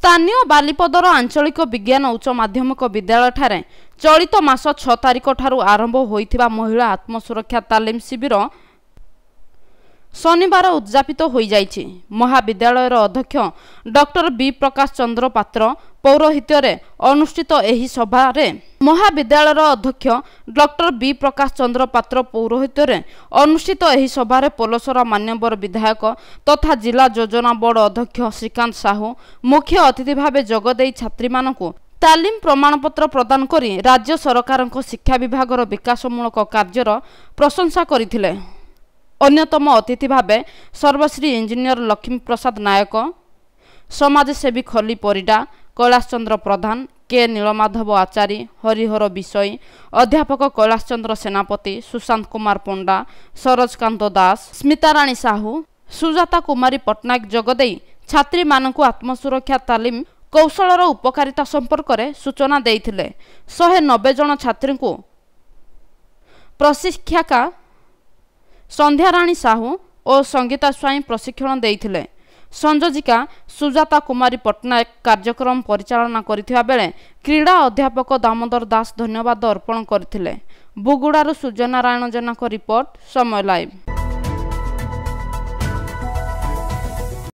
ସ୍ଥାନୀୟ ବାଲିପଦର ଆଞ୍ଚଳିକ ବିଜ୍ଞାନ ଉଚ୍ଚ ମାଧ୍ୟମିକ ବିଦ୍ୟାଳୟଠାରେ ଚଳିତ ମାସ ଛଅ ତାରିଖଠାରୁ ଆରମ୍ଭ ହୋଇଥିବା ମହିଳା ଆତ୍ମସୁରକ୍ଷା ତାଲିମ ଶିବିର ଶନିବାର ଉଦ୍ଯାପିତ ହୋଇଯାଇଛି ମହାବିଦ୍ୟାଳୟର ଅଧ୍ୟକ୍ଷ ଡକ୍ଟର ବି ପ୍ରକାଶ ଚନ୍ଦ୍ର ପାତ୍ର ପୌରହିତ୍ୟରେ ଅନୁଷ୍ଠିତ ଏହି ସଭାରେ ମହାବିଦ୍ୟାଳୟର ଅଧ୍ୟକ୍ଷ ଡକ୍ଟର ବି ପ୍ରକାଶ ଚନ୍ଦ୍ର ପାତ୍ର ପୌରହିତ୍ୟରେ ଅନୁଷ୍ଠିତ ଏହି ସଭାରେ ପୋଲସର ମାନ୍ୟବର ବିଧାୟକ ତଥା ଜିଲ୍ଲା ଯୋଜନା ବୋର୍ଡ ଅଧ୍ୟକ୍ଷ ଶ୍ରୀକାନ୍ତ ସାହୁ ମୁଖ୍ୟ ଅତିଥି ଭାବେ ଯୋଗଦେଇ ଛାତ୍ରୀମାନଙ୍କୁ ତାଲିମ ପ୍ରମାଣପତ୍ର ପ୍ରଦାନ କରି ରାଜ୍ୟ ସରକାରଙ୍କ ଶିକ୍ଷା ବିଭାଗର ବିକାଶମୂଳକ କାର୍ଯ୍ୟର ପ୍ରଶଂସା କରିଥିଲେ ଅନ୍ୟତମ ଅତିଥି ଭାବେ ସର୍ବଶ୍ରୀ ଇଞ୍ଜିନିୟର ଲକ୍ଷ୍ମୀପ୍ରସାଦ ନାୟକ ସମାଜସେବୀ ଖଲି ପରିଡ଼ା କୈଳାସ ଚନ୍ଦ୍ର ପ୍ରଧାନ କେ ନୀଳମାଧବ ଆଚାରୀ ହରିହର ବିଷୟୀ ଅଧ୍ୟାପକ କୈଳାସ ଚନ୍ଦ୍ର ସେନାପତି ସୁଶାନ୍ତ କୁମାର ପଣ୍ଡା ସରୋଜକାନ୍ତ ଦାସ ସ୍ମିତାରାଣୀ ସାହୁ ସୁଜାତା କୁମାରୀ ପଟ୍ଟନାୟକ ଯୋଗଦେଇ ଛାତ୍ରୀମାନଙ୍କୁ ଆତ୍ମସୁରକ୍ଷା ତାଲିମ କୌଶଳର ଉପକାରିତା ସମ୍ପର୍କରେ ସୂଚନା ଦେଇଥିଲେ ଶହେ ନବେ ଜଣ ଛାତ୍ରୀଙ୍କୁ ପ୍ରଶିକ୍ଷିକା ସନ୍ଧ୍ୟାରାଣୀ ସାହୁ ଓ ସଙ୍ଗୀତା ସ୍ୱାଇଁ ପ୍ରଶିକ୍ଷଣ ଦେଇଥିଲେ ସଂଯୋଜିକା ସୁଜାତା କୁମାରୀ ପଟ୍ଟନାୟକ କାର୍ଯ୍ୟକ୍ରମ ପରିଚାଳନା କରିଥିବା ବେଳେ କ୍ରୀଡ଼ା ଅଧ୍ୟାପକ ଦାମୋଦର ଦାସ ଧନ୍ୟବାଦ ଅର୍ପଣ କରିଥିଲେ ବୁଗୁଡ଼ାରୁ ସୂର୍ଯ୍ୟନାରାୟଣ ଜେନାଙ୍କ ରିପୋର୍ଟ ସମୟ ଲାଇଭ୍